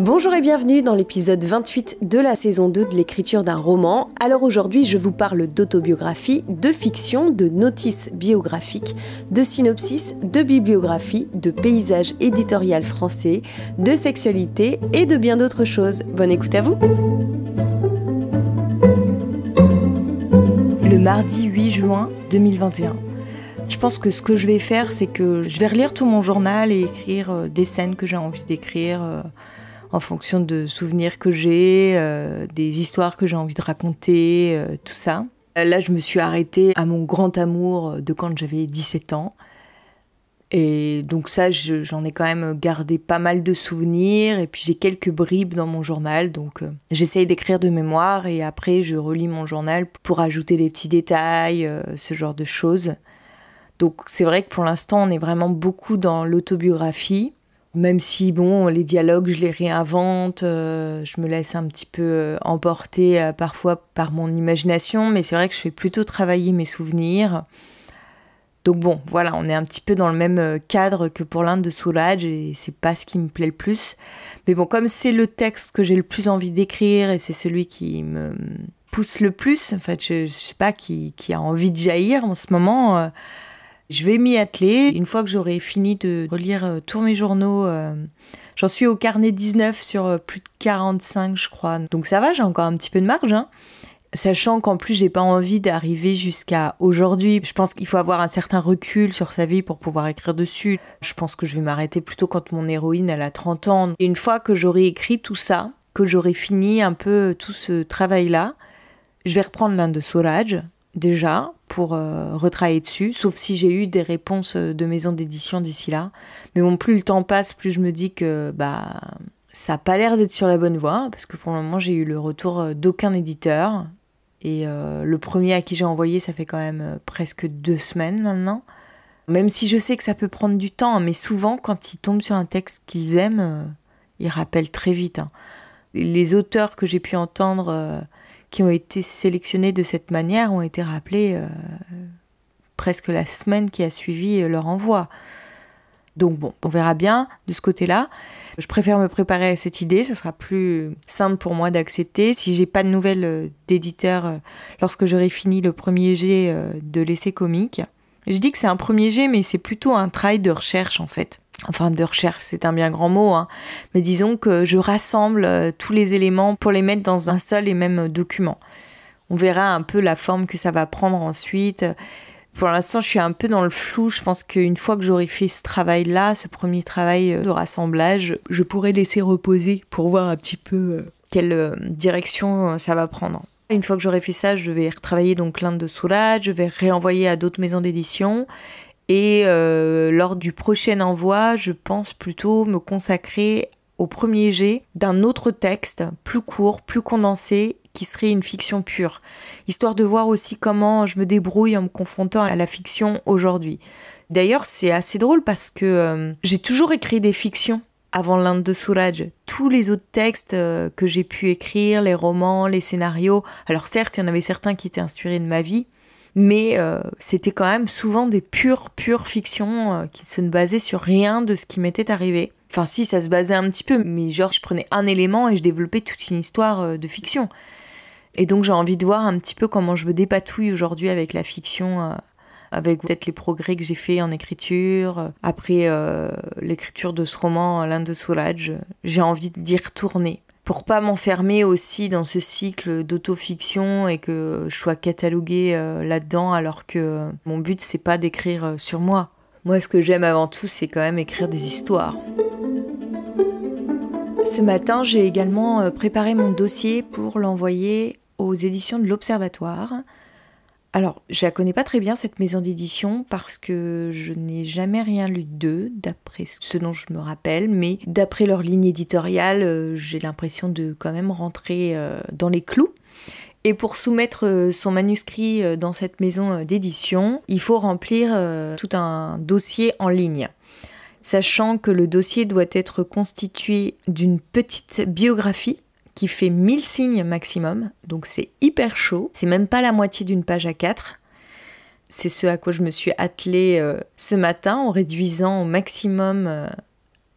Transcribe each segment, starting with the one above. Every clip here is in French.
Bonjour et bienvenue dans l'épisode 28 de la saison 2 de l'écriture d'un roman. Alors aujourd'hui je vous parle d'autobiographie, de fiction, de notices biographiques, de synopsis, de bibliographie, de paysage éditorial français, de sexualité et de bien d'autres choses. Bonne écoute à vous Le mardi 8 juin 2021. Je pense que ce que je vais faire, c'est que je vais relire tout mon journal et écrire euh, des scènes que j'ai envie d'écrire euh, en fonction de souvenirs que j'ai, euh, des histoires que j'ai envie de raconter, tout ça. Là, je me suis arrêtée à mon grand amour de quand j'avais 17 ans. Et donc ça, j'en ai quand même gardé pas mal de souvenirs. Et puis j'ai quelques bribes dans mon journal. Donc j'essaye d'écrire de mémoire et après je relis mon journal pour ajouter des petits détails, ce genre de choses. Donc c'est vrai que pour l'instant, on est vraiment beaucoup dans l'autobiographie, même si, bon, les dialogues, je les réinvente, euh, je me laisse un petit peu euh, emporter euh, parfois par mon imagination, mais c'est vrai que je fais plutôt travailler mes souvenirs. Donc bon, voilà, on est un petit peu dans le même cadre que pour l'Inde de soulage et c'est pas ce qui me plaît le plus. Mais bon, comme c'est le texte que j'ai le plus envie d'écrire et c'est celui qui me pousse le plus, en fait, je, sais pas, qui, a envie de jaillir en ce moment, je vais m'y atteler. Une fois que j'aurai fini de relire euh, tous mes journaux, euh, j'en suis au carnet 19 sur euh, plus de 45, je crois. Donc ça va, j'ai encore un petit peu de marge. Hein. Sachant qu'en plus, j'ai pas envie d'arriver jusqu'à aujourd'hui. Je pense qu'il faut avoir un certain recul sur sa vie pour pouvoir écrire dessus. Je pense que je vais m'arrêter plutôt quand mon héroïne, a 30 ans. Et une fois que j'aurai écrit tout ça, que j'aurai fini un peu tout ce travail-là, je vais reprendre l'un de Soraj, déjà pour euh, retravailler dessus, sauf si j'ai eu des réponses euh, de maison d'édition d'ici là. Mais bon, plus le temps passe, plus je me dis que bah ça n'a pas l'air d'être sur la bonne voie, parce que pour le moment j'ai eu le retour euh, d'aucun éditeur. Et le premier à qui j'ai envoyé, ça fait quand même presque deux semaines maintenant. Même si je sais que ça peut prendre du temps, hein, mais souvent quand ils tombent sur un texte qu'ils aiment, ils rappellent très vite. Hein. Les auteurs que j'ai pu entendre qui ont été sélectionnés de cette manière ont été rappelés euh, presque la semaine qui a suivi euh, leur envoi. Donc bon, on verra bien de ce côté-là. Je préfère me préparer à cette idée, ça sera plus simple pour moi d'accepter. Si j'ai pas de nouvelles euh, d'éditeur lorsque j'aurai fini le premier jet de l'essai comique, je dis que c'est un premier jet, mais c'est plutôt un travail de recherche en fait enfin de recherche, c'est un bien grand mot, hein. mais disons que je rassemble euh, tous les éléments pour les mettre dans un seul et même euh, document. On verra un peu la forme que ça va prendre ensuite. Pour l'instant, je suis un peu dans le flou. Je pense qu'une fois que j'aurai fait ce travail-là, ce premier travail euh, de rassemblage, je pourrai laisser reposer pour voir un petit peu quelle direction ça va prendre. Une fois que j'aurai fait ça, je vais retravailler donc l'un de soulage, je vais réenvoyer à d'autres maisons d'édition et euh, lors du prochain envoi, je pense plutôt me consacrer au premier jet d'un autre texte, plus court, plus condensé, qui serait une fiction pure, histoire de voir aussi comment je me débrouille en me confrontant à la fiction aujourd'hui. D'ailleurs, c'est assez drôle parce que euh, j'ai toujours écrit des fictions avant l'Inde de Souraj. Tous les autres textes euh, que j'ai pu écrire, les romans, les scénarios, alors certes, il y en avait certains qui étaient inspirés de ma vie, mais euh, c'était quand même souvent des pures, pures fictions euh, qui se ne basaient sur rien de ce qui m'était arrivé. Enfin, si, ça se basait un petit peu, mais genre, je prenais un élément et je développais toute une histoire euh, de fiction. Et donc, j'ai envie de voir un petit peu comment je me dépatouille aujourd'hui avec la fiction, avec peut-être les progrès que j'ai faits en écriture, après l'écriture de ce roman, l'un de Soulage. J'ai envie d'y retourner pour pas m'enfermer aussi dans ce cycle d'autofiction et que je sois cataloguée euh, là-dedans alors que mon but c'est pas d'écrire euh, sur moi. Moi ce que j'aime avant tout c'est quand même écrire des histoires. Ce matin, j'ai également euh, préparé mon dossier pour l'envoyer aux éditions de l'Observatoire. Alors, je la connais pas très bien cette maison d'édition parce que je n'ai jamais rien lu d'eux, d'après ce dont je me rappelle, mais d'après leur ligne éditoriale, euh, j'ai l'impression de quand même rentrer euh, dans les clous. Et pour soumettre euh, son manuscrit dans cette maison d'édition, il faut remplir tout un dossier en ligne sachant que le dossier doit être constitué d'une petite biographie qui fait 1000 signes maximum, donc c'est hyper chaud. C'est même pas la moitié d'une page à 4. C'est ce à quoi je me suis attelée euh, ce matin en réduisant au maximum euh,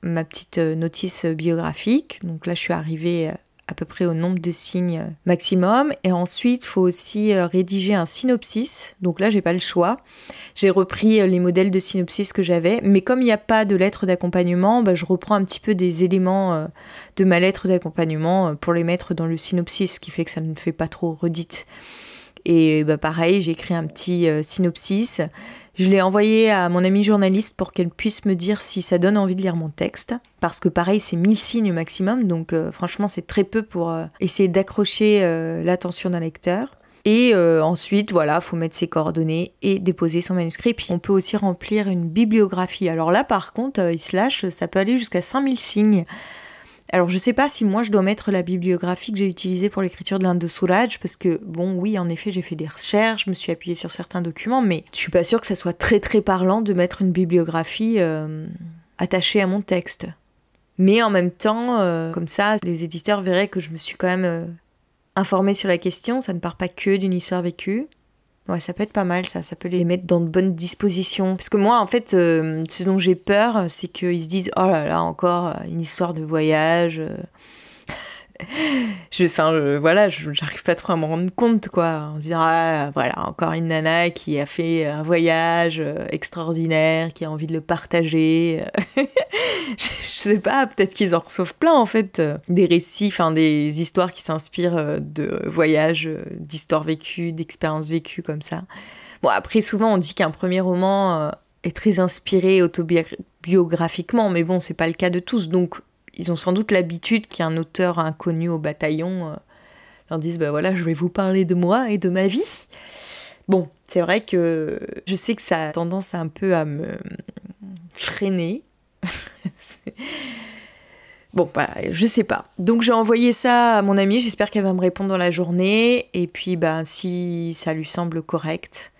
ma petite euh, notice biographique. Donc là, je suis arrivée à peu près au nombre de signes maximum. Et ensuite, il faut aussi rédiger un synopsis. Donc là, j'ai pas le choix. J'ai repris euh, les modèles de synopsis que j'avais, mais comme il n'y a pas de lettre d'accompagnement, bah, je reprends un petit peu des éléments euh, de ma lettre d'accompagnement euh, pour les mettre dans le synopsis, ce qui fait que ça ne fait pas trop redite. Et bah, pareil, j'ai écrit un petit synopsis. Je l'ai envoyé à mon amie journaliste pour qu'elle puisse me dire si ça donne envie de lire mon texte. Parce que pareil, c'est 1000 signes maximum, donc franchement c'est très peu pour essayer d'accrocher l'attention d'un lecteur. Et euh, ensuite, voilà, faut mettre ses coordonnées et déposer son manuscrit. Puis on peut aussi remplir une bibliographie. Alors là, par contre, euh, il se lâche, ça peut aller jusqu'à 5000 signes. Alors je sais pas si moi je dois mettre la bibliographie que j'ai utilisée pour l'écriture de Soulage, parce que bon oui en effet j'ai fait des recherches, je me suis appuyée sur certains documents mais je suis pas sûre que ça soit très très parlant de mettre une bibliographie euh, attachée à mon texte. Mais en même temps, comme ça, les éditeurs verraient que je me suis quand même Informer sur la question, ça ne part pas que d'une histoire vécue. Ouais, ça peut être pas mal, ça. Ça peut les mettre dans de bonnes dispositions. Parce que moi, en fait, euh, ce dont j'ai peur, c'est qu'ils se disent Oh là là, encore euh, une histoire de voyage. Euh, je, enfin, voilà, j'arrive pas trop à me rendre compte, quoi. On se dira, ah, voilà, encore une nana qui a fait un voyage euh, extraordinaire, qui a envie de le partager. Euh, je, sais pas, peut-être qu'ils en reçoivent plein, en fait, euh, des récits, enfin, des histoires qui s'inspirent de voyages, d'histoires vécues, d'expériences vécues, comme ça. Bon, après, souvent, on dit qu'un premier roman est très inspiré autobiographiquement, mais bon, c'est pas le cas de tous, donc ils ont sans doute l'habitude qu'un auteur inconnu au bataillon euh, leur dise ben voilà, je vais vous parler de moi et de ma vie. Bon, c'est vrai que je sais que ça a tendance un peu à me freiner. bon, bah, je sais pas. Donc j'ai envoyé ça à mon amie, j'espère qu'elle va me répondre dans la journée. Et puis, ben si ça lui semble correct,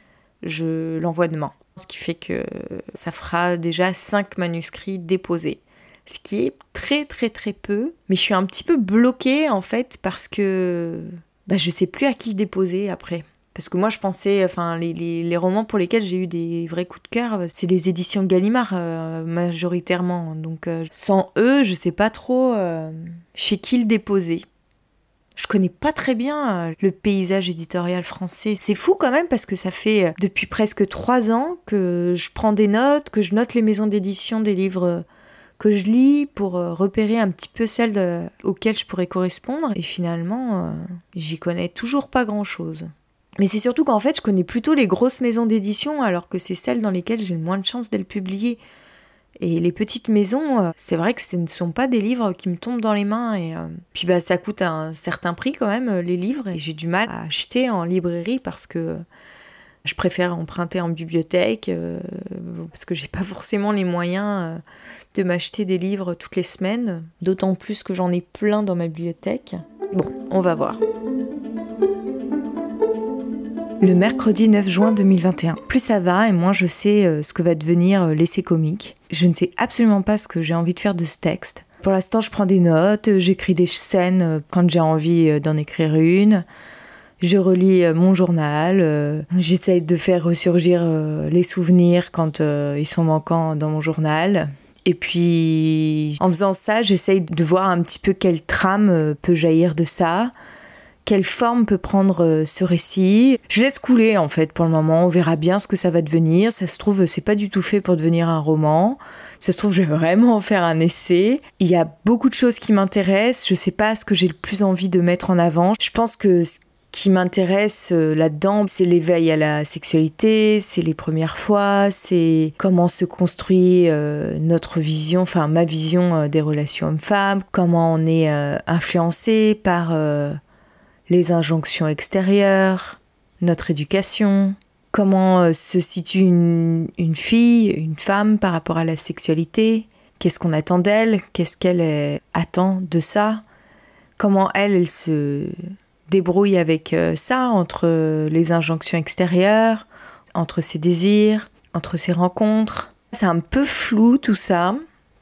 je l'envoie demain. Ce qui fait que ça fera déjà cinq manuscrits déposés ce qui est très très très peu. Mais je suis un petit peu bloquée en fait parce que bah, je sais plus à qui le déposer après. Parce que moi, je pensais, enfin, les, romans pour lesquels j'ai eu des vrais coups de cœur, c'est les éditions Gallimard, euh, majoritairement. Donc, euh, sans eux, je sais pas trop euh, chez qui le déposer. Je connais pas très bien le paysage éditorial français. C'est fou quand même parce que ça fait depuis presque trois ans que je prends des notes, que je note les maisons d'édition des livres que je lis pour euh, repérer un petit peu celles euh, auxquelles je pourrais correspondre. Et finalement, euh, j'y connais toujours pas grand-chose. Mais c'est surtout qu'en fait, je connais plutôt les grosses maisons d'édition, alors que c'est celles dans lesquelles j'ai le moins de chances d'être publier. Et les petites maisons, c'est vrai que ce ne sont pas des livres qui me tombent dans les mains. Et puis bah, ça coûte un certain prix quand même, les livres. Et j'ai du mal à acheter en librairie parce que je préfère emprunter en bibliothèque, parce que j'ai pas forcément les moyens de m'acheter des livres toutes les semaines, d'autant plus que j'en ai plein dans ma bibliothèque. Bon, on va voir. Le mercredi 9 juin 2021. Plus ça va et moins je sais euh, ce que va devenir euh, l'essai comique. Je ne sais absolument pas ce que j'ai envie de faire de ce texte. Pour l'instant, je prends des notes, euh, j'écris des scènes quand j'ai envie d'en écrire une. Je relis mon journal, J'essaie de faire ressurgir les souvenirs quand ils sont manquants dans mon journal. Et puis, en faisant ça, j'essaye de voir un petit peu quelle trame euh, peut jaillir de ça, quelle forme peut prendre euh, ce récit. Je laisse couler, en fait, pour le moment. On verra bien ce que ça va devenir. Ça se trouve, c'est pas du tout fait pour devenir un roman. Ça se trouve, je vais vraiment faire un essai. Il y a beaucoup de choses qui m'intéressent. Je sais pas ce que j'ai le plus envie de mettre en avant. Je pense que ce qui m'intéresse euh, là-dedans, c'est l'éveil à la sexualité, c'est les premières fois, c'est comment se construit euh, notre vision, enfin ma vision euh, des relations hommes-femmes, comment on est influencé par les injonctions extérieures, notre éducation, comment se situe une, une, fille, une femme par rapport à la sexualité, qu'est-ce qu'on attend d'elle, qu'est-ce qu'elle attend de ça, comment elle se débrouille avec euh, ça, entre euh, les injonctions extérieures, entre ses désirs, entre ses rencontres. C'est un peu flou tout ça.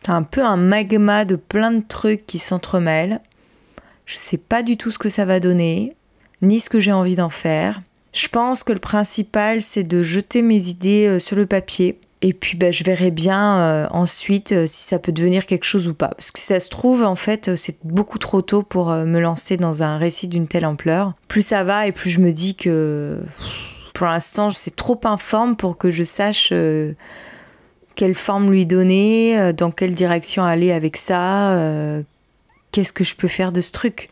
C'est un peu un magma de plein de trucs qui s'entremêlent. Je ne sais pas du tout ce que ça va donner, ni ce que j'ai envie d'en faire. Je pense que le principal, c'est de jeter mes idées euh, sur le papier, et puis ben, je verrai bien euh, ensuite euh, si ça peut devenir quelque chose ou pas. Parce que ça se trouve, en fait, euh, c'est beaucoup trop tôt pour me lancer dans un récit d'une telle ampleur. Plus ça va et plus je me dis que pour l'instant, c'est trop informe pour que je sache quelle forme lui donner, dans quelle direction aller avec ça, qu'est-ce que je peux faire de ce truc.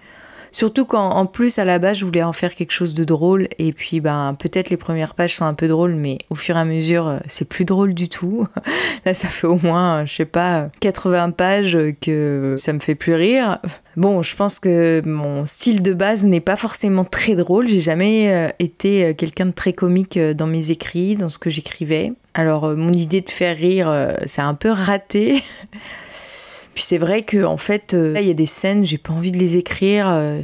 Surtout quand, en plus, à la base, je voulais en faire quelque chose de drôle. Et puis, ben, peut-être les premières pages sont un peu drôles, mais au fur et à mesure, euh, c'est plus drôle du tout. Là, ça fait au moins, euh, je sais pas, 80 pages que ça me fait plus rire. Bon, je pense que mon style de base n'est pas forcément très drôle. J'ai jamais euh, été quelqu'un de très comique dans mes écrits, dans ce que j'écrivais. Alors, mon idée de faire rire, c'est un peu raté. Puis c'est vrai que en fait, euh, il y a des scènes, j'ai pas envie de les écrire. Euh,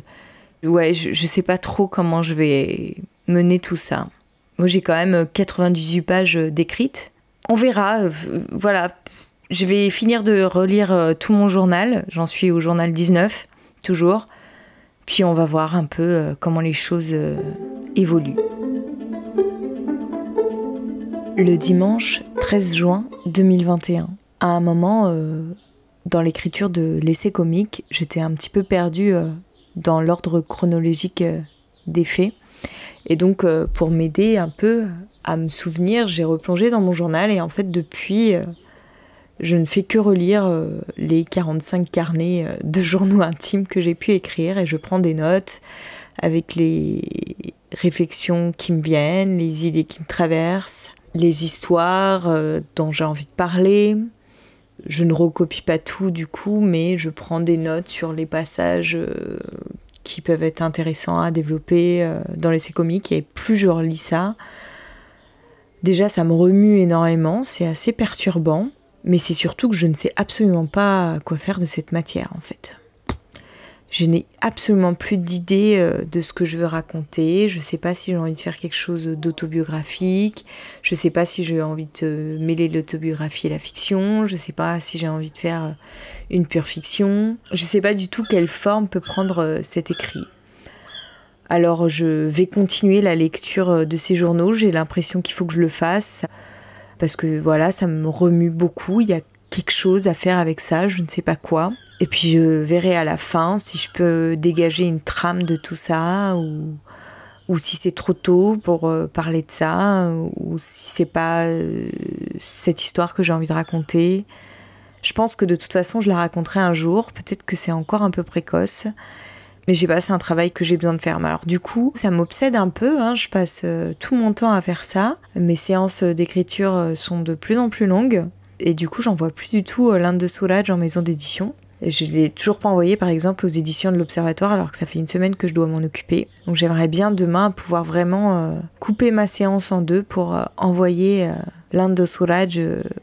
ouais, je, sais pas trop comment je vais mener tout ça. Moi, j'ai quand même 98 euh, pages d'écrites. On verra. Voilà. Je vais finir de relire tout mon journal. J'en suis au journal 19, toujours. Puis on va voir un peu comment les choses évoluent. Le dimanche 13 juin 2021, à un moment dans l'écriture de l'essai comique, j'étais un petit peu perdue euh, dans l'ordre chronologique euh, des faits. Et donc, euh, pour m'aider un peu à me souvenir, j'ai replongé dans mon journal et en fait, depuis, je ne fais que relire les 45 carnets de journaux intimes que j'ai pu écrire et je prends des notes avec les réflexions qui me viennent, les idées qui me traversent, les histoires dont j'ai envie de parler, je ne recopie pas tout du coup, mais je prends des notes sur les passages euh, qui peuvent être intéressants à développer euh, dans l'essai comique. Et plus je relis ça, déjà ça me remue énormément, c'est assez perturbant, mais c'est surtout que je ne sais absolument pas quoi faire de cette matière en fait. Je n'ai absolument plus d'idée euh, de ce que je veux raconter. Je ne sais pas si j'ai envie de faire quelque chose d'autobiographique. Je ne sais pas si j'ai envie de mêler l'autobiographie et la fiction. Je ne sais pas si j'ai envie de faire euh, une pure fiction. Je ne sais pas du tout quelle forme peut prendre euh, cet écrit. Alors je vais continuer la lecture de ces journaux. J'ai l'impression qu'il faut que je le fasse parce que voilà, ça me remue beaucoup. Il a quelque chose à faire avec ça, je ne sais pas quoi. Et puis je verrai à la fin si je peux dégager une trame de tout ça ou, si c'est trop tôt pour euh, parler de ça ou si c'est pas euh, cette histoire que j'ai envie de raconter. Je pense que de toute façon, je la raconterai un jour. Peut-être que c'est encore un peu précoce. Mais j'ai passé un travail que j'ai besoin de faire. Alors du coup, ça m'obsède un peu. Hein. Je passe euh, tout mon temps à faire ça. Mes séances d'écriture sont de plus en plus longues. Et du coup, j'envoie plus du tout euh, l'Inde de Soulage en maison d'édition. Je je l'ai toujours pas envoyé par exemple aux éditions de l'Observatoire alors que ça fait une semaine que je dois m'en occuper. Donc j'aimerais bien demain pouvoir vraiment euh, couper ma séance en deux pour euh, envoyer l'Inde de Souraj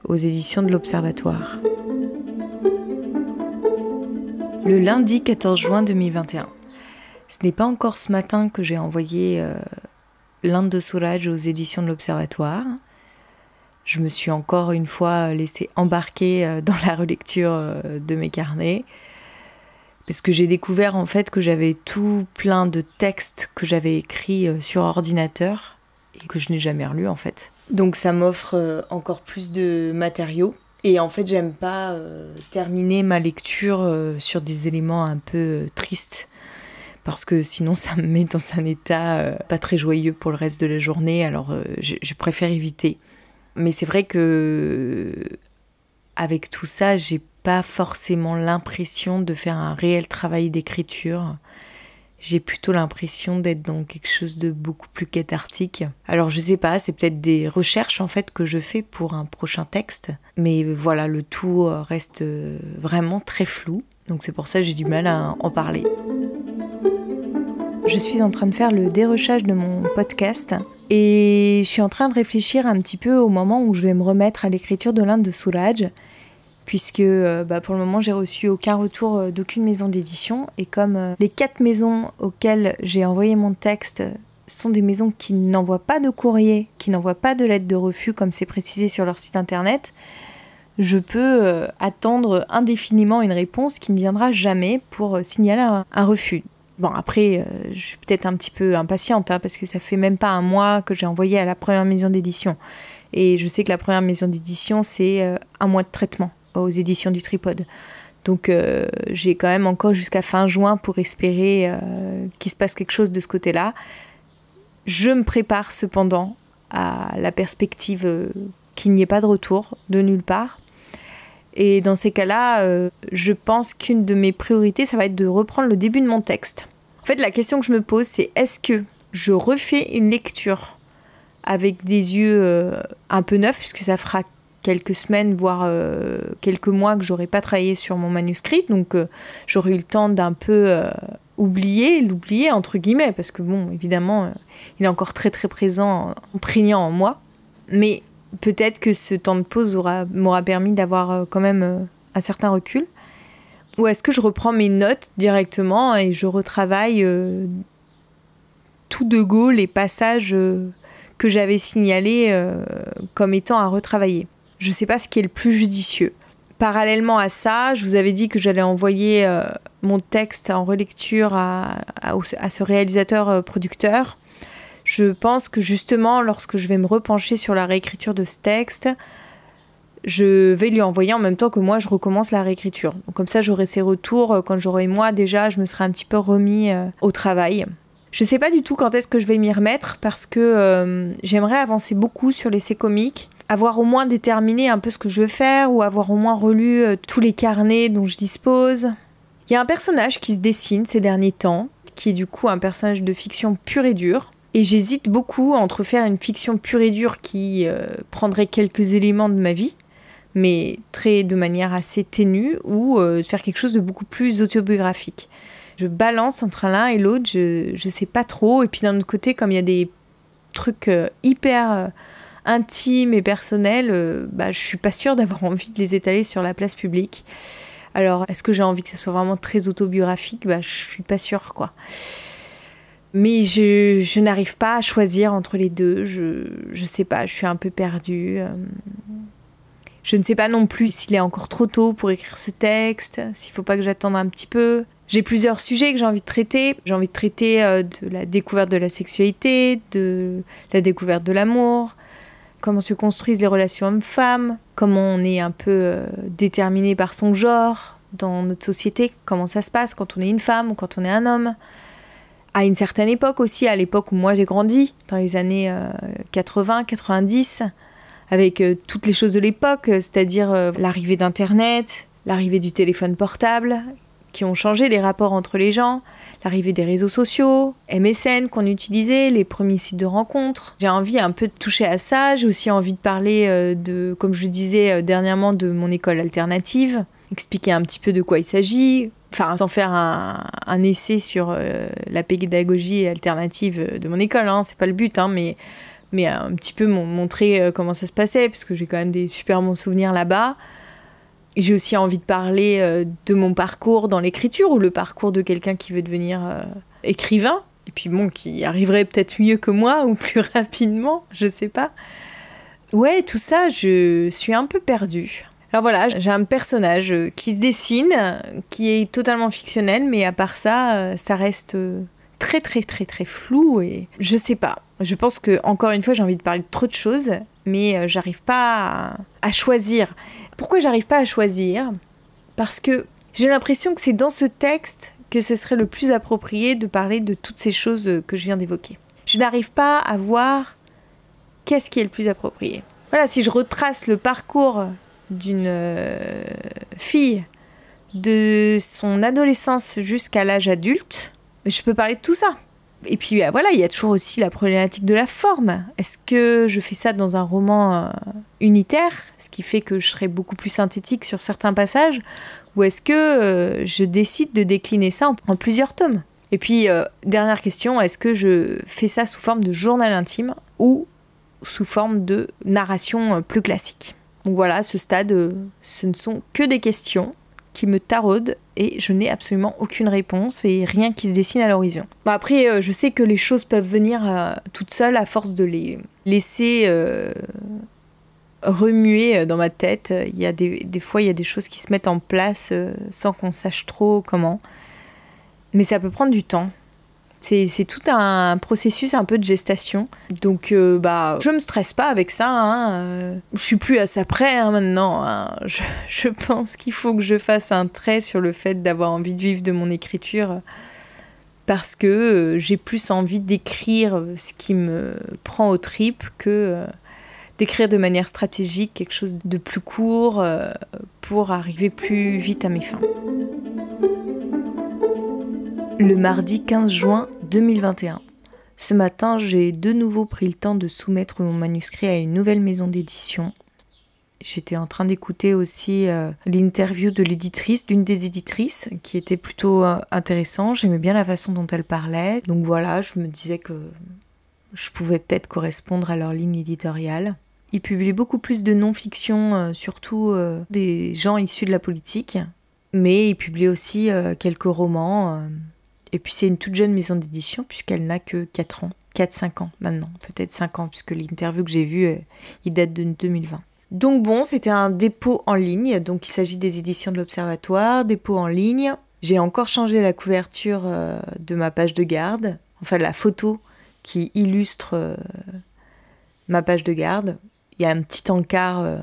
aux éditions de l'Observatoire. Le lundi 14 juin 2021. Ce n'est pas encore ce matin que j'ai envoyé l'Inde de Souraj aux éditions de l'Observatoire. Je me suis encore une fois euh, laissé embarquer euh, dans la relecture euh, de mes carnets parce que j'ai découvert en fait que j'avais tout plein de textes que j'avais écrits sur ordinateur et que je n'ai jamais relu en fait. Donc ça m'offre encore plus de matériaux et en fait j'aime pas terminer ma lecture sur des éléments un peu tristes parce que sinon ça me met dans un état pas très joyeux pour le reste de la journée alors je préfère éviter. Mais c'est vrai que avec tout ça, j'ai pas forcément l'impression de faire un réel travail d'écriture. J'ai plutôt l'impression d'être dans quelque chose de beaucoup plus cathartique. Alors je sais pas, c'est peut-être des recherches en fait que je fais pour un prochain texte, mais voilà, le tout euh, reste euh, vraiment très flou. Donc c'est pour ça que j'ai du mal à en parler. Je suis en train de faire le dérochage de mon podcast et je suis en train de réfléchir un petit peu au moment où je vais me remettre à l'écriture de l'Inde de Soulage, puisque euh, bah, pour le moment j'ai reçu aucun retour euh, d'aucune maison d'édition, et comme euh, les quatre maisons auxquelles j'ai envoyé mon texte sont des maisons qui n'envoient pas de courrier, qui n'envoient pas de lettre de refus comme c'est précisé sur leur site internet, je peux attendre indéfiniment une réponse qui ne viendra jamais pour signaler un, refus. Bon, après, euh, je suis peut-être un petit peu impatiente, hein, parce que ça fait même pas un mois que j'ai envoyé à la première maison d'édition. Et je sais que la première maison d'édition, c'est euh, un mois de traitement aux éditions du Tripode. Donc euh, j'ai quand même encore jusqu'à fin juin pour espérer qu'il se passe quelque chose de ce côté-là. Je me prépare cependant à la perspective qu'il n'y ait pas de retour de nulle part, et dans ces cas-là, euh, je pense qu'une de mes priorités, ça va être de reprendre le début de mon texte. En fait, la question que je me pose, c'est est-ce que je refais une lecture avec des yeux euh, un peu neufs, puisque ça fera quelques semaines, voire euh, quelques mois que j'aurai pas travaillé sur mon manuscrit, donc j'aurai eu le temps d'un peu oublier, l'oublier entre guillemets, parce que bon, évidemment, il est encore très très présent, prégnant en moi. Mais peut-être que ce temps de pause m'aura permis d'avoir euh, quand même euh, un certain recul Ou est-ce que je reprends mes notes directement et je retravaille euh, tout de go les passages que j'avais signalés comme étant à retravailler Je ne sais pas ce qui est le plus judicieux. Parallèlement à ça, je vous avais dit que j'allais envoyer mon texte en relecture à ce réalisateur producteur je pense que justement, lorsque je vais me repencher sur la réécriture de ce texte, je vais lui envoyer en même temps que moi, je recommence la réécriture. comme ça, j'aurai ses retours. Euh, quand j'aurai moi déjà, je me serai un petit peu remis euh, au travail. Je sais pas du tout quand est-ce que je vais m'y remettre parce que euh, j'aimerais avancer beaucoup sur l'essai comique, avoir au moins déterminé un peu ce que je veux faire ou avoir au moins relu tous les carnets dont je dispose. Il y a un personnage qui se dessine ces derniers temps, qui est du coup un personnage de fiction pure et dure, et j'hésite beaucoup entre faire une fiction pure et dure qui euh, prendrait quelques éléments de ma vie, mais très de manière assez ténue, ou euh, faire quelque chose de beaucoup plus autobiographique. Je balance entre l'un et l'autre, je, je sais pas trop. Et puis d'un autre côté, comme il y a des trucs euh, hyper intimes et personnels, bah, je suis pas sûre d'avoir envie de les étaler sur la place publique. Alors, est-ce que j'ai envie que ce soit vraiment très autobiographique bah, Je suis pas sûre, quoi. Mais je, n'arrive pas à choisir entre les deux. Je, je sais pas, je suis un peu perdue. Euh. Je ne sais pas non plus s'il est encore trop tôt pour écrire ce texte, s'il faut pas que j'attende un petit peu. J'ai plusieurs sujets que j'ai envie de traiter. J'ai envie de traiter euh, de la découverte de la sexualité, de la découverte de l'amour, comment se construisent les relations hommes-femmes, comment on est un peu euh, déterminé par son genre dans notre société, comment ça se passe quand on est une femme ou quand on est un homme à une certaine époque aussi, à l'époque où moi j'ai grandi, dans les années 80, euh, 90, avec euh, toutes les choses de l'époque, c'est-à-dire euh, l'arrivée d'Internet, l'arrivée du téléphone portable, qui ont changé les rapports entre les gens, l'arrivée des réseaux sociaux, MSN qu'on utilisait, les premiers sites de rencontres. J'ai envie un peu de toucher à ça, j'ai aussi envie de parler de, comme je disais dernièrement, de mon école alternative, expliquer un petit peu de quoi il s'agit, enfin sans faire un, essai sur euh, la pédagogie alternative de mon école, hein, c'est pas le but, hein, mais, mais un petit peu montrer euh, comment ça se passait, parce que j'ai quand même des super bons souvenirs là-bas. J'ai aussi envie de parler euh, de mon parcours dans l'écriture ou le parcours de quelqu'un qui veut devenir écrivain, et puis bon, qui arriverait peut-être mieux que moi ou plus rapidement, je sais pas. Ouais, tout ça, je suis un peu perdue. Alors voilà, j'ai un personnage euh, qui se dessine, qui est totalement fictionnel, mais à part ça, euh, ça reste euh, très très très très flou et je sais pas. Je pense que encore une fois, j'ai envie de parler de trop de choses, mais j'arrive pas à, à choisir. Pourquoi j'arrive pas à choisir Parce que j'ai l'impression que c'est dans ce texte que ce serait le plus approprié de parler de toutes ces choses que je viens d'évoquer. Je n'arrive pas à voir qu'est-ce qui est le plus approprié. Voilà, si je retrace le parcours d'une euh, fille de son adolescence jusqu'à l'âge adulte, je peux parler de tout ça. Et puis euh, voilà, il y a toujours aussi la problématique de la forme. Est-ce que je fais ça dans un roman euh, unitaire, ce qui fait que je serai beaucoup plus synthétique sur certains passages, ou est-ce que je décide de décliner ça en, plusieurs tomes Et puis, dernière question, est-ce que je fais ça sous forme de journal intime ou sous forme de narration plus classique donc voilà, à ce stade, euh, ce ne sont que des questions qui me taraudent et je n'ai absolument aucune réponse et rien qui se dessine à l'horizon. Bon après, euh, je sais que les choses peuvent venir euh, toutes seules à force de les laisser remuer dans ma tête. Il y a des, des, fois, il y a des choses qui se mettent en place sans qu'on sache trop comment. Mais ça peut prendre du temps. C'est tout un processus un peu de gestation. Donc, je euh, bah, je me stresse pas avec ça. Hein. Euh, je suis plus à ça près hein, maintenant. Hein. Je, je, pense qu'il faut que je fasse un trait sur le fait d'avoir envie de vivre de mon écriture parce que euh, j'ai plus envie d'écrire ce qui me prend aux tripes que d'écrire de manière stratégique quelque chose de plus court pour arriver plus vite à mes fins. Le mardi 15 juin 2021. Ce matin, j'ai de nouveau pris le temps de soumettre mon manuscrit à une nouvelle maison d'édition. J'étais en train d'écouter aussi euh, l'interview de l'éditrice, d'une des éditrices, qui était plutôt intéressante. Euh, intéressant. J'aimais bien la façon dont elle parlait. Donc voilà, je me disais que je pouvais peut-être correspondre à leur ligne éditoriale. Ils publient beaucoup plus de non-fiction, euh, surtout des gens issus de la politique. Mais ils publient aussi quelques romans. Et puis c'est une toute jeune maison d'édition puisqu'elle n'a que 4 ans, 4-5 ans maintenant, peut-être 5 ans, puisque l'interview que j'ai vue, euh, il date de 2020. Donc bon, c'était un dépôt en ligne, donc il s'agit des éditions de l'Observatoire, dépôt en ligne. J'ai encore changé la couverture euh, de ma page de garde, enfin la photo qui illustre euh, ma page de garde. Il y a un petit encart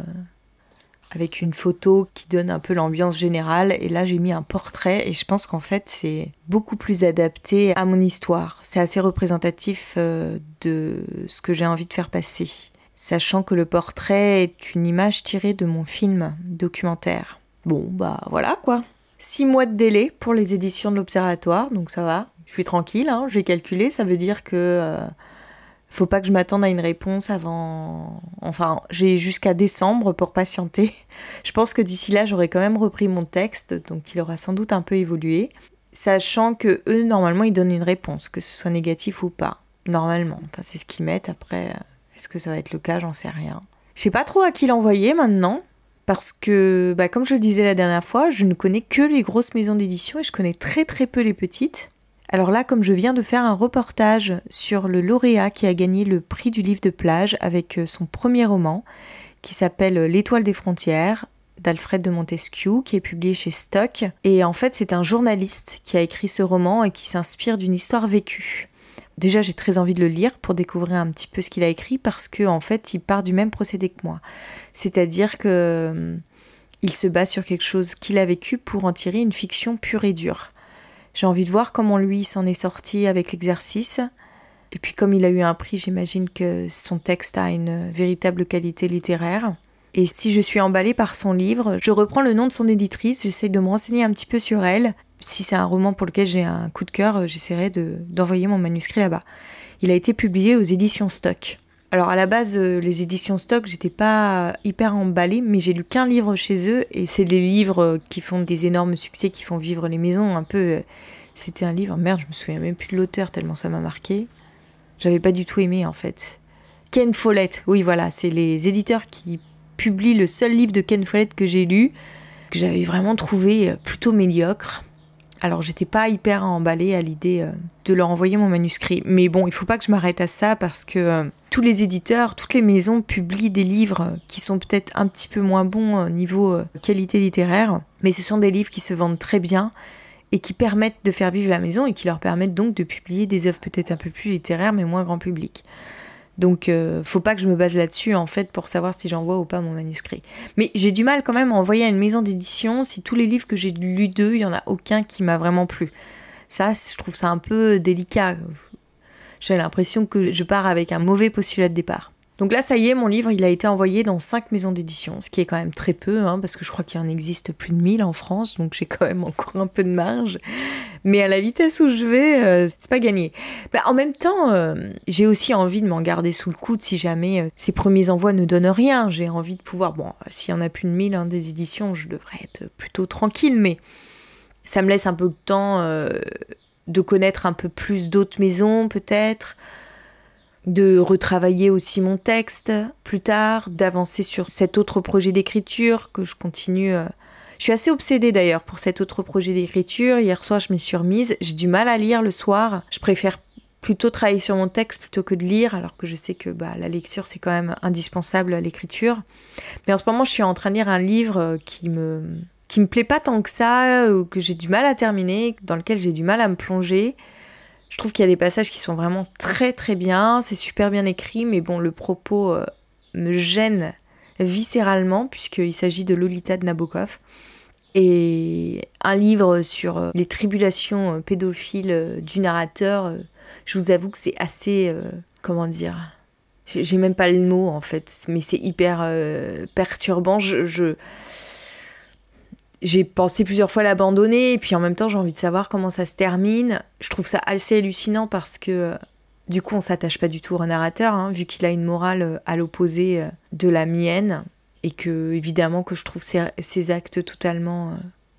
avec une photo qui donne un peu l'ambiance générale. Et là, j'ai mis un portrait et je pense qu'en fait, c'est beaucoup plus adapté à mon histoire. C'est assez représentatif euh, de ce que j'ai envie de faire passer. Sachant que le portrait est une image tirée de mon film documentaire. Bon, bah voilà quoi. Six mois de délai pour les éditions de l'Observatoire, donc ça va. Je suis tranquille, hein, j'ai calculé, ça veut dire que euh, faut pas que je m'attende à une réponse avant. Enfin, j'ai jusqu'à décembre pour patienter. Je pense que d'ici là, j'aurai quand même repris mon texte, donc il aura sans doute un peu évolué, sachant que eux, normalement, ils donnent une réponse, que ce soit négatif ou pas. Normalement, enfin, c'est ce qu'ils mettent. Après, euh, est-ce que ça va être le cas J'en sais rien. Je sais pas trop à qui l'envoyer maintenant, parce que, bah, comme je le disais la dernière fois, je ne connais que les grosses maisons d'édition et je connais très très peu les petites. Alors là, comme je viens de faire un reportage sur le lauréat qui a gagné le prix du livre de plage avec euh, son premier roman, qui s'appelle euh, L'étoile des frontières, d'Alfred de Montesquieu, qui est publié chez Stock. Et en fait, c'est un journaliste qui a écrit ce roman et qui s'inspire d'une histoire vécue. Déjà, j'ai très envie de le lire pour découvrir un petit peu ce qu'il a écrit parce que en fait, il part du même procédé que moi. C'est-à-dire qu'il hum, se base sur quelque chose qu'il a vécu pour en tirer une fiction pure et dure. J'ai envie de voir comment lui s'en est sorti avec l'exercice. Et puis comme il a eu un prix, j'imagine que son texte a une véritable qualité littéraire. Et si je suis emballée par son livre, je reprends le nom de son éditrice, j'essaie de me renseigner un petit peu sur elle. Si c'est un roman pour lequel j'ai un coup de cœur, j'essaierai d'envoyer mon manuscrit là-bas. Il a été publié aux éditions Stock. Alors à la base, euh, les éditions stock, j'étais pas hyper emballée, mais j'ai lu qu'un livre chez eux, et c'est des livres euh, qui font des énormes succès, qui font vivre les maisons un peu. Euh, c'était un livre, merde, je me souviens même plus de l'auteur tellement ça m'a marqué. J'avais pas du tout aimé en fait. Ken Follett, oui voilà, c'est les éditeurs qui publient le seul livre de Ken Follett que j'ai lu, que j'avais vraiment trouvé plutôt médiocre. Alors j'étais pas hyper emballée à l'idée euh, de leur envoyer mon manuscrit. Mais bon, il faut pas que je m'arrête à ça parce que euh, tous les éditeurs, toutes les maisons publient des livres euh, qui sont peut-être un petit peu moins bons au niveau qualité littéraire, mais ce sont des livres qui se vendent très bien et qui permettent de faire vivre la maison et qui leur permettent donc de publier des œuvres peut-être un peu plus littéraires mais moins grand public. Donc, euh, faut pas que je me base là-dessus en fait pour savoir si j'envoie ou pas mon manuscrit. Mais j'ai du mal quand même à envoyer à une maison d'édition si tous les livres que j'ai lus d'eux, il n'y en a aucun qui m'a vraiment plu. Ça, je trouve ça un peu délicat. J'ai l'impression que je pars avec un mauvais postulat de départ. Donc là, ça y est, mon livre, il a été envoyé dans cinq maisons d'édition, ce qui est quand même très peu, hein, parce que je crois qu'il en existe plus de 1000 en France, donc j'ai quand même encore un peu de marge. Mais à la vitesse où je vais, euh, c'est pas gagné. Bah, en même temps, euh, j'ai aussi envie de m'en garder sous le coude si jamais euh, ces premiers envois ne donnent rien. J'ai envie de pouvoir, bon, s'il y en a plus de 1000 hein, des éditions, je devrais être plutôt tranquille, mais ça me laisse un peu le temps de connaître un peu plus d'autres maisons, peut-être de retravailler aussi mon texte plus tard, d'avancer sur cet autre projet d'écriture que je continue. Euh. Je suis assez obsédée d'ailleurs pour cet autre projet d'écriture. Hier soir, je m'y suis remise. J'ai du mal à lire le soir. Je préfère plutôt travailler sur mon texte plutôt que de lire, alors que je sais que bah, la lecture, c'est quand même indispensable à l'écriture. Mais en ce moment, je suis en train de lire un livre euh, qui me qui me plaît pas tant que ça, euh, ou que j'ai du mal à terminer, dans lequel j'ai du mal à me plonger. Je trouve qu'il y a des passages qui sont vraiment très très bien, c'est super bien écrit, mais bon, le propos euh, me gêne viscéralement puisqu'il s'agit de Lolita de Nabokov. Et un livre sur euh, les tribulations euh, pédophiles du narrateur, je vous avoue que c'est assez... comment dire J'ai même pas le mot en fait, mais c'est hyper perturbant. je, j'ai pensé plusieurs fois l'abandonner, et puis en même temps j'ai envie de savoir comment ça se termine. Je trouve ça assez hallucinant parce que euh, du coup on s'attache pas du tout au narrateur, hein, vu qu'il a une morale euh, à l'opposé euh, de la mienne, et que évidemment que je trouve ses, actes totalement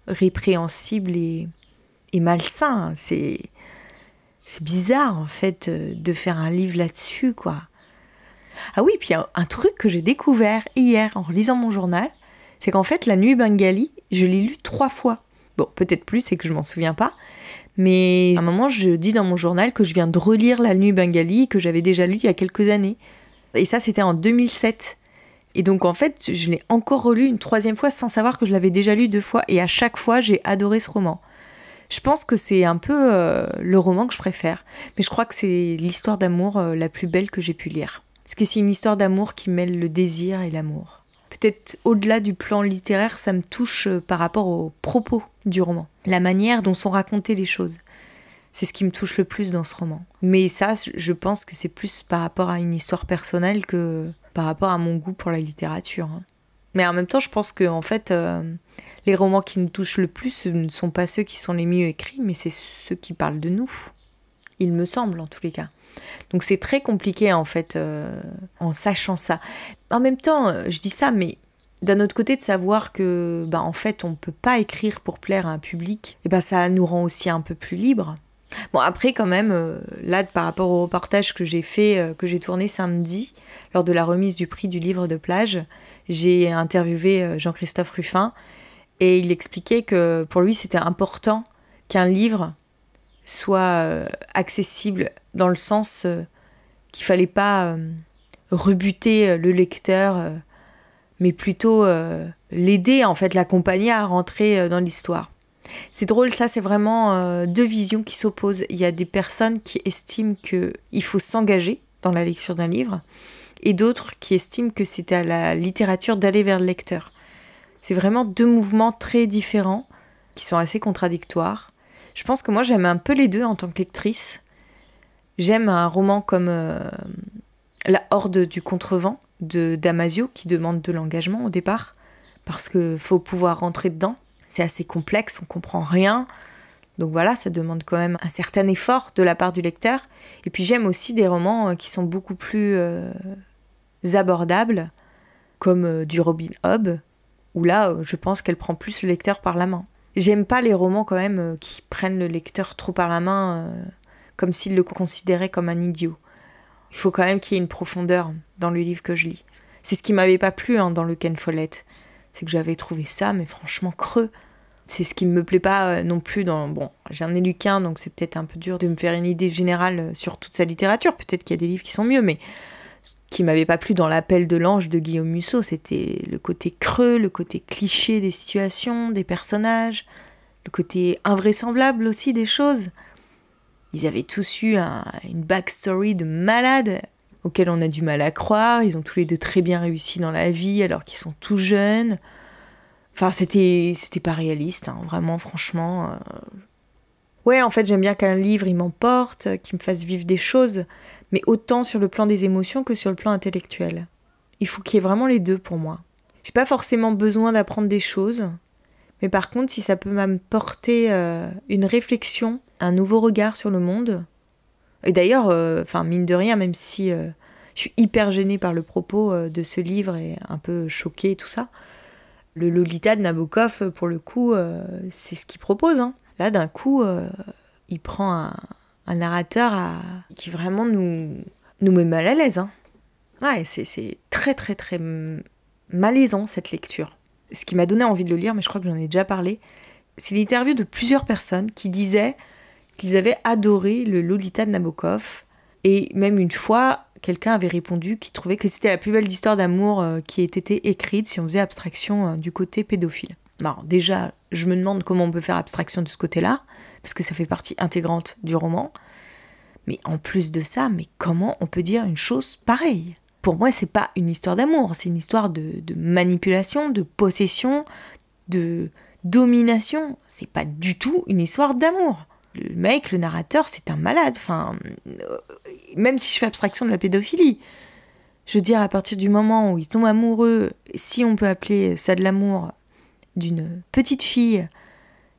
répréhensibles et, malsains. C'est, bizarre en fait de faire un livre là-dessus, quoi. Ah oui, puis un truc que j'ai découvert hier en lisant mon journal, c'est qu'en fait, La Nuit Bengali, je l'ai lu trois fois. Bon, peut-être plus, c'est que je m'en souviens pas. Mais à un moment, je dis dans mon journal que je viens de relire La Nuit Bengali, que j'avais déjà lu il y a quelques années. Et ça, c'était en 2007. Et donc, en fait, je l'ai encore relu une troisième fois sans savoir que je l'avais déjà lu deux fois. Et à chaque fois, j'ai adoré ce roman. Je pense que c'est un peu euh, le roman que je préfère. Mais je crois que c'est l'histoire d'amour euh, la plus belle que j'ai pu lire. Parce que c'est une histoire d'amour qui mêle le désir et l'amour peut-être au-delà du plan littéraire, ça me touche euh, par rapport aux propos du roman, la manière dont sont racontées les choses. C'est ce qui me touche le plus dans ce roman. Mais ça, je pense que c'est plus par rapport à une histoire personnelle que par rapport à mon goût pour la littérature. Hein. Mais en même temps, je pense que en fait, euh, les romans qui nous touchent le plus ne sont pas ceux qui sont les mieux écrits, mais c'est ceux qui parlent de nous il me semble en tous les cas. Donc c'est très compliqué en fait euh, en sachant ça. En même temps, euh, je dis ça, mais d'un autre côté de savoir que bah, en fait on ne peut pas écrire pour plaire à un public, et eh ben ça nous rend aussi un peu plus libres. Bon après quand même, euh, là par rapport au reportage que j'ai fait, que j'ai tourné samedi, lors de la remise du prix du livre de plage, j'ai interviewé Jean-Christophe Ruffin et il expliquait que pour lui c'était important qu'un livre soit euh, accessible dans le sens euh, qu'il fallait pas euh, rebuter le lecteur, mais plutôt l'aider, en fait, l'accompagner à rentrer dans l'histoire. C'est drôle, ça, c'est vraiment deux visions qui s'opposent. Il y a des personnes qui estiment qu'il faut s'engager dans la lecture d'un livre, et d'autres qui estiment que c'est à la littérature d'aller vers le lecteur. C'est vraiment deux mouvements très différents qui sont assez contradictoires je pense que moi j'aime un peu les deux en tant que lectrice. J'aime un roman comme euh, La Horde du Contrevent de Damasio qui demande de l'engagement au départ parce que faut pouvoir rentrer dedans. C'est assez complexe, on comprend rien. Donc voilà, ça demande quand même un certain effort de la part du lecteur. Et puis j'aime aussi des romans euh, qui sont beaucoup plus euh, abordables, comme du Robin Hobb, où là, je pense qu'elle prend plus le lecteur par la main. J'aime pas les romans quand même euh, qui prennent le lecteur trop par la main, euh, comme s'il le considérait comme un idiot. Il faut quand même qu'il y ait une profondeur dans le livre que je lis. C'est ce qui m'avait pas plu hein, dans le Ken Follett. C'est que j'avais trouvé ça, mais franchement creux. C'est ce qui me plaît pas euh, non plus dans. Bon, j'en ai lu qu'un, donc c'est peut-être un peu dur de me faire une idée générale sur toute sa littérature. Peut-être qu'il y a des livres qui sont mieux, mais qui m'avait pas plu dans l'appel de l'ange de Guillaume Musso, c'était le côté creux, le côté cliché des situations, des personnages, le côté invraisemblable aussi des choses. Ils avaient tous eu une backstory de malade auquel on a du mal à croire. Ils ont tous les deux très bien réussi dans la vie alors qu'ils sont tout jeunes. Enfin, c'était c'était pas réaliste, hein. vraiment, franchement. Euh, Ouais, en fait, j'aime bien qu'un livre, il m'emporte, euh, qu'il me fasse vivre des choses, mais autant sur le plan des émotions que sur le plan intellectuel. Il faut qu'il y ait vraiment les deux pour moi. J'ai pas forcément besoin d'apprendre des choses, mais par contre, si ça peut m'apporter porter euh, une réflexion, un nouveau regard sur le monde, et d'ailleurs, euh, enfin, mine de rien, même si je suis hyper gênée par le propos de ce livre et un peu choquée et tout ça, le Lolita de Nabokov, pour le coup, c'est ce qu'il propose, hein d'un coup, euh, il prend un, narrateur qui vraiment nous, nous met mal à l'aise. Hein. Ouais, c'est très, très, très malaisant cette lecture. Ce qui m'a donné envie de le lire, mais je crois que j'en ai déjà parlé, c'est l'interview de plusieurs personnes qui disaient qu'ils avaient adoré le Lolita de Nabokov. Et même une fois, quelqu'un avait répondu qu'il trouvait que c'était la plus belle histoire d'amour euh, qui ait été écrite si on faisait abstraction euh, du côté pédophile. Alors déjà, je me demande comment on peut faire abstraction de ce côté-là, parce que ça fait partie intégrante du roman. Mais en plus de ça, mais comment on peut dire une chose pareille Pour moi, c'est pas une histoire d'amour, c'est une histoire de, manipulation, de possession, de domination. C'est pas du tout une histoire d'amour. Le mec, le narrateur, c'est un malade. Enfin, euh, même si je fais abstraction de la pédophilie, je veux dire, à partir du moment où ils tombent amoureux, si on peut appeler ça de l'amour, d'une petite fille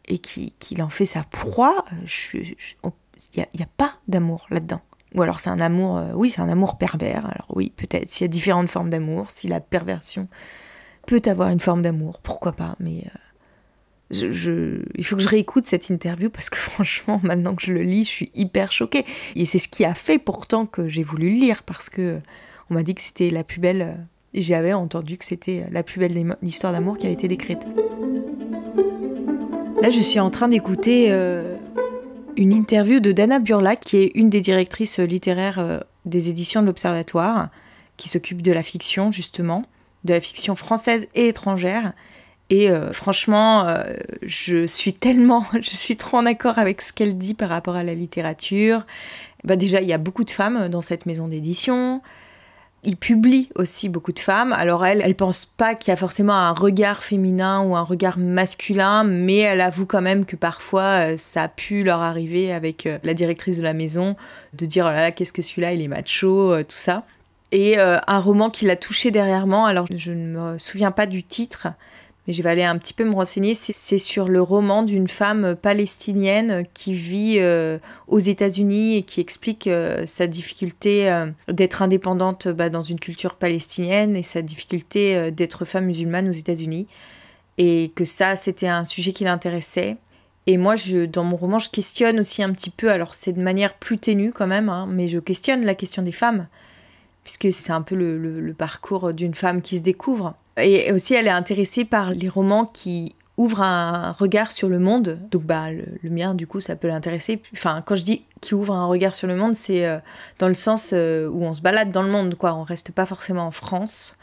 et qu'il en fait sa proie, euh, il n'y a, pas d'amour là-dedans. Ou alors c'est un amour, euh, oui, c'est un amour pervers. Alors oui, peut-être, s'il y a différentes formes d'amour, si la perversion peut avoir une forme d'amour, pourquoi pas, mais... Euh, je, il faut que je réécoute cette interview parce que franchement, maintenant que je le lis, je suis hyper choquée. Et c'est ce qui a fait pourtant que j'ai voulu le lire parce que on m'a dit que c'était la plus belle j'avais entendu que c'était euh, la plus belle histoire d'amour qui avait été décrite. Là, je suis en train d'écouter euh, une interview de Dana Burlac, qui est une des directrices euh, littéraires des éditions de l'Observatoire, qui s'occupe de la fiction, justement, de la fiction française et étrangère. Et franchement, je suis tellement, je suis trop en accord avec ce qu'elle dit par rapport à la littérature. Bah déjà, il y a beaucoup de femmes dans cette maison d'édition il publie aussi beaucoup de femmes. Alors elle, elle pense pas qu'il y a forcément un regard féminin ou un regard masculin, mais elle avoue quand même que parfois euh, ça a pu leur arriver avec euh, la directrice de la maison de dire oh là là qu'est-ce que celui-là il est macho, euh, tout ça. Et un roman qui l'a touché derrière moi, alors je ne me souviens pas du titre, mais je vais aller un petit peu me renseigner. C'est sur le roman d'une femme palestinienne qui vit euh, aux États-Unis et qui explique euh, sa difficulté euh, d'être indépendante bah, dans une culture palestinienne et sa difficulté d'être femme musulmane aux États-Unis. Et que ça, c'était un sujet qui l'intéressait. Et moi, je, dans mon roman, je questionne aussi un petit peu, alors c'est de manière plus ténue quand même, hein, mais je questionne la question des femmes puisque c'est un peu le, parcours d'une femme qui se découvre. Et aussi, elle est intéressée par les romans qui ouvrent un regard sur le monde. Donc, bah, le, mien, du coup, ça peut l'intéresser. Enfin, quand je dis qui ouvre un regard sur le monde, c'est euh, dans le sens euh, où on se balade dans le monde, quoi. On reste pas forcément en France.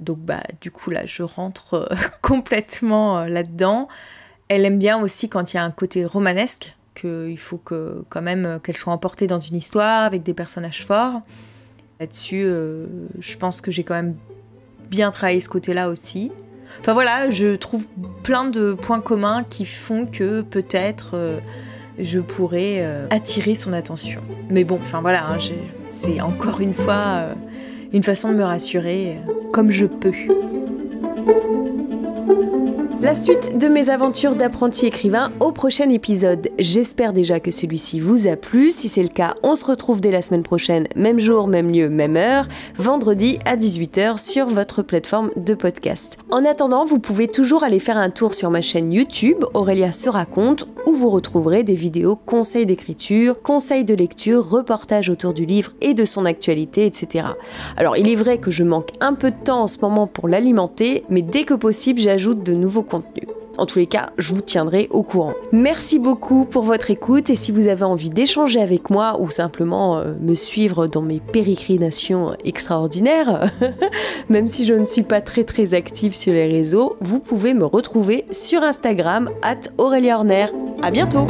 Donc, bah, du coup, là, je rentre euh, complètement là-dedans. Elle aime bien aussi quand il y a un côté romanesque, qu'il faut que, quand même qu'elle soit emportée dans une histoire avec des personnages forts. Là-dessus, euh, je pense que j'ai quand même bien travaillé ce côté-là aussi. Enfin voilà, je trouve plein de points communs qui font que peut-être euh, je pourrais euh, attirer son attention. Mais bon, enfin voilà, hein, c'est encore une fois une façon de me rassurer comme je peux. La suite de mes aventures d'apprenti écrivain au prochain épisode. J'espère déjà que celui-ci vous a plu. Si c'est le cas, on se retrouve dès la semaine prochaine, même jour, même lieu, même heure, vendredi à 18h sur votre plateforme de podcast. En attendant, vous pouvez toujours aller faire un tour sur ma chaîne YouTube, Aurélia se raconte, où vous retrouverez des vidéos conseils d'écriture, conseils de lecture, reportages autour du livre et de son actualité, etc. Alors il est vrai que je manque un peu de temps en ce moment pour l'alimenter, mais dès que possible, j'ajoute de nouveaux conseils en tous les cas, je vous tiendrai au courant. Merci beaucoup pour votre écoute et si vous avez envie d'échanger avec moi ou simplement euh, me suivre dans mes péricrinations extraordinaires, même si je ne suis pas très très active sur les réseaux, vous pouvez me retrouver sur Instagram at Aurélie Horner. À bientôt!